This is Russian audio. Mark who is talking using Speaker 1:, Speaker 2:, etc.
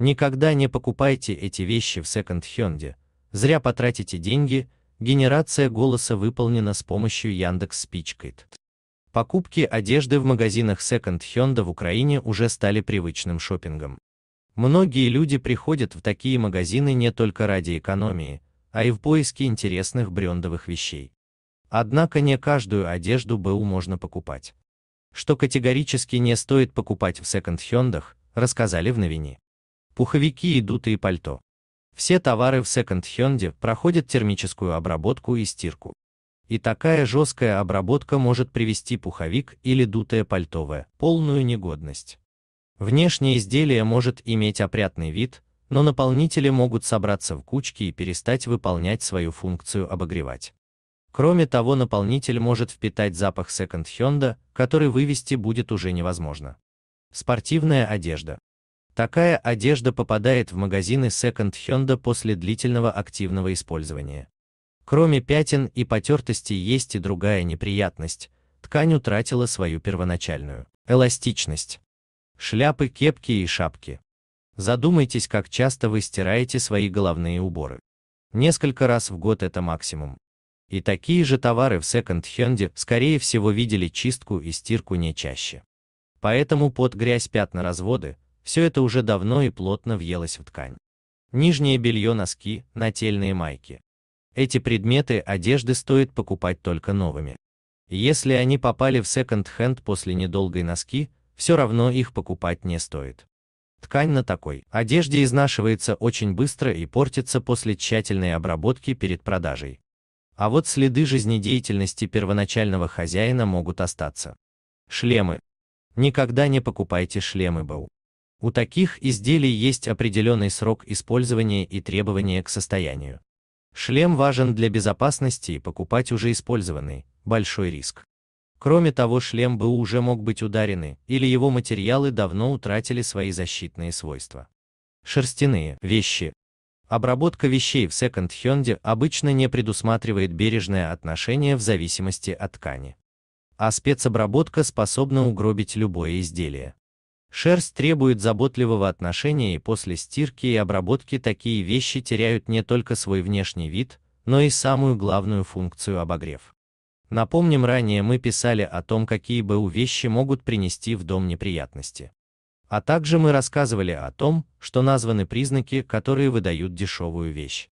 Speaker 1: Никогда не покупайте эти вещи в секонд-хенде, зря потратите деньги, генерация голоса выполнена с помощью Яндекс Спичкит. Покупки одежды в магазинах секонд-хенда в Украине уже стали привычным шопингом. Многие люди приходят в такие магазины не только ради экономии, а и в поиске интересных брендовых вещей. Однако не каждую одежду БУ можно покупать. Что категорически не стоит покупать в секонд-хендах, рассказали в новине пуховики и дутые пальто. Все товары в секонд-хенде проходят термическую обработку и стирку. И такая жесткая обработка может привести пуховик или дутое пальтовое, полную негодность. Внешнее изделие может иметь опрятный вид, но наполнители могут собраться в кучки и перестать выполнять свою функцию обогревать. Кроме того, наполнитель может впитать запах секонд-хенда, который вывести будет уже невозможно. Спортивная одежда. Такая одежда попадает в магазины секонд-хенда после длительного активного использования. Кроме пятен и потертостей есть и другая неприятность – ткань утратила свою первоначальную эластичность. Шляпы, кепки и шапки. Задумайтесь, как часто вы стираете свои головные уборы. Несколько раз в год это максимум. И такие же товары в секонд-хенде, скорее всего, видели чистку и стирку не чаще. Поэтому под грязь пятна разводы, все это уже давно и плотно въелось в ткань. Нижнее белье, носки, нательные майки. Эти предметы одежды стоит покупать только новыми. Если они попали в секонд-хенд после недолгой носки, все равно их покупать не стоит. Ткань на такой одежде изнашивается очень быстро и портится после тщательной обработки перед продажей. А вот следы жизнедеятельности первоначального хозяина могут остаться. Шлемы. Никогда не покупайте шлемы БУ. У таких изделий есть определенный срок использования и требования к состоянию. Шлем важен для безопасности и покупать уже использованный – большой риск. Кроме того, шлем БУ уже мог быть ударены, или его материалы давно утратили свои защитные свойства. Шерстяные вещи. Обработка вещей в Second Hyundai обычно не предусматривает бережное отношение в зависимости от ткани. А спецобработка способна угробить любое изделие. Шерсть требует заботливого отношения и после стирки и обработки такие вещи теряют не только свой внешний вид, но и самую главную функцию обогрев. Напомним, ранее мы писали о том, какие БУ вещи могут принести в дом неприятности. А также мы рассказывали о том, что названы признаки, которые выдают дешевую вещь.